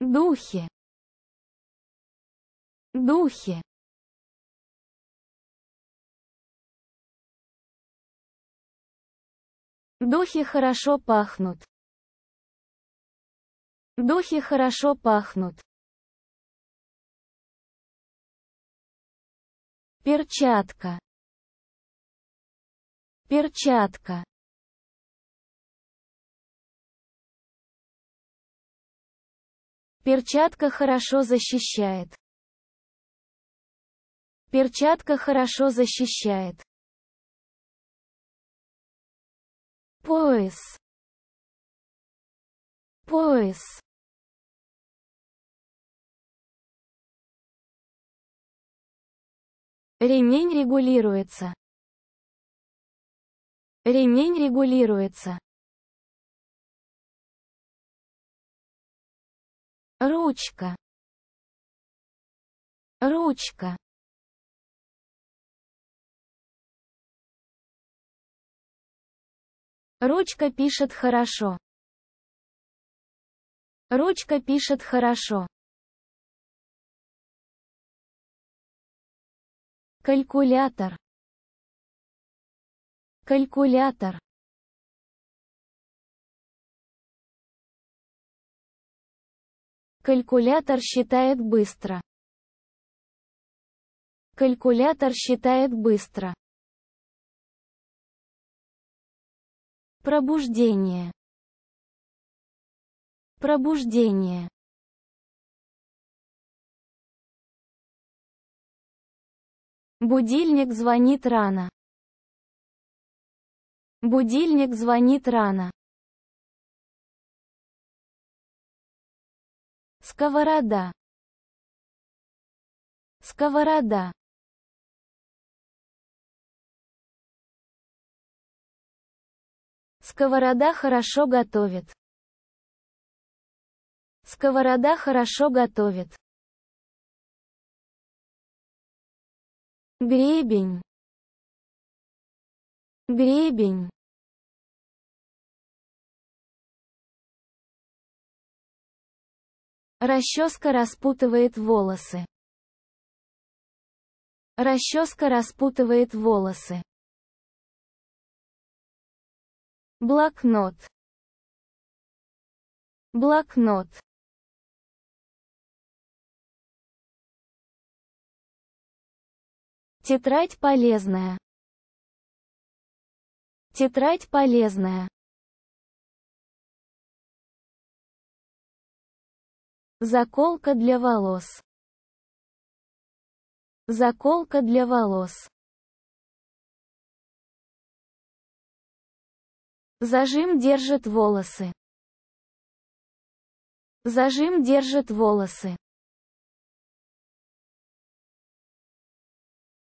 духе духе духи хорошо пахнут духи хорошо пахнут перчатка перчатка Перчатка хорошо защищает. Перчатка хорошо защищает. Пояс. Пояс. Ремень регулируется. Ремень регулируется. ручка ручка ручка пишет хорошо ручка пишет хорошо калькулятор калькулятор Калькулятор считает быстро. Калькулятор считает быстро. Пробуждение. Пробуждение. Будильник звонит рано. Будильник звонит рано. Сковорода. Сковорода. Сковорода хорошо готовит. Сковорода хорошо готовит. Гребень. Гребень. Расческа распутывает волосы. Расческа распутывает волосы. Блокнот. Блокнот. Тетрадь полезная. Тетрадь полезная. Заколка для волос. Заколка для волос. Зажим держит волосы. Зажим держит волосы.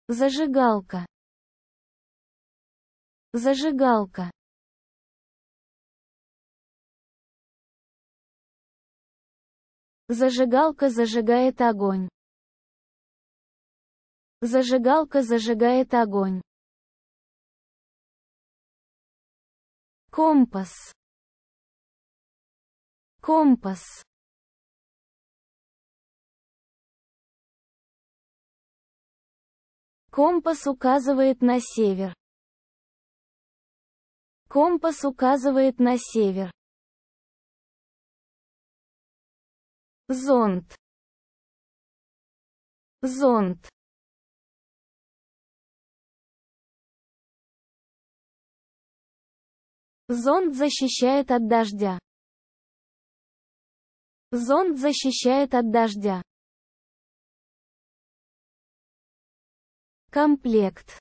Зажигалка. Зажигалка. Зажигалка зажигает огонь. Зажигалка зажигает огонь. Компас. Компас. Компас указывает на север. Компас указывает на север. зонт зонт зонт защищает от дождя зонт защищает от дождя комплект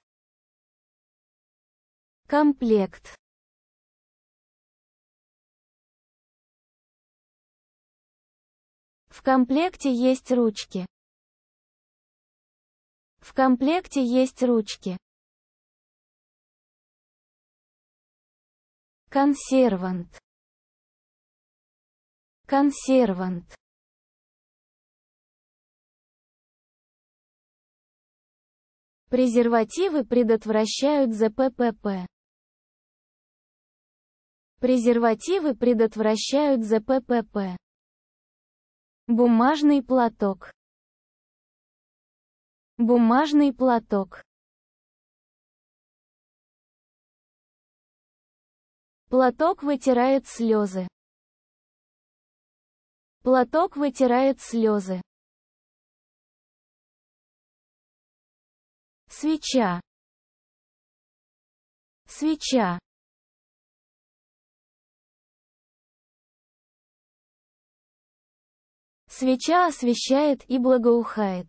комплект В комплекте есть ручки. В комплекте есть ручки. Консервант. Консервант. Презервативы предотвращают ЗППП. Презервативы предотвращают ЗППП. Бумажный платок. Бумажный платок. Платок вытирает слезы. Платок вытирает слезы. Свеча. Свеча. Свеча освещает и благоухает.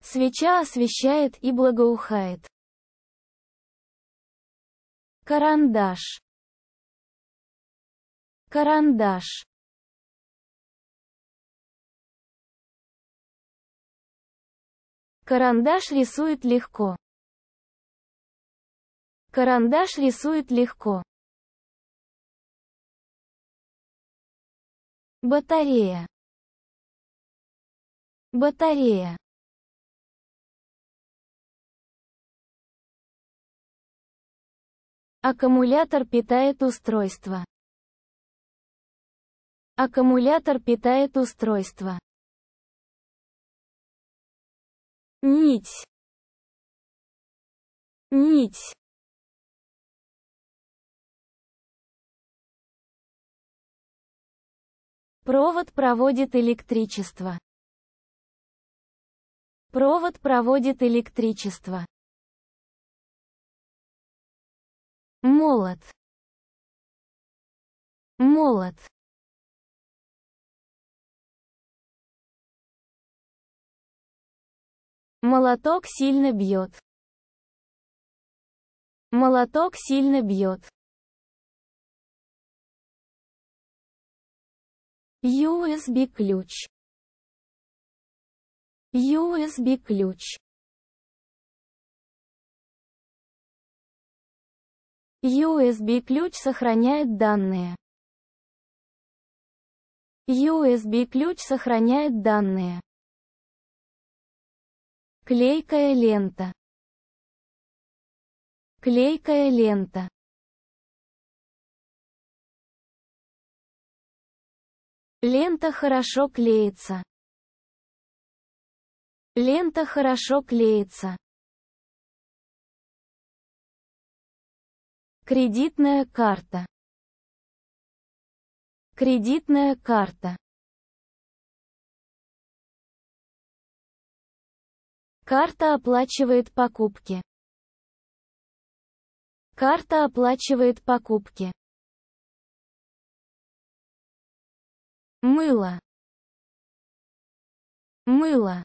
Свеча освещает и благоухает. Карандаш. Карандаш. Карандаш рисует легко. Карандаш рисует легко. батарея батарея аккумулятор питает устройство аккумулятор питает устройство нить нить Провод проводит электричество. Провод проводит электричество. Молот. Молот. Молоток сильно бьет. Молоток сильно бьет. USB-ключ. USB-ключ. USB-ключ сохраняет данные. USB-ключ сохраняет данные. Клейкая лента. Клейкая лента. Лента хорошо клеится. Лента хорошо клеится. Кредитная карта. Кредитная карта. Карта оплачивает покупки. Карта оплачивает покупки. мыло мыло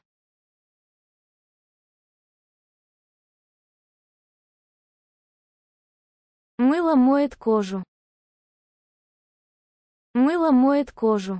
мыло моет кожу мыло моет кожу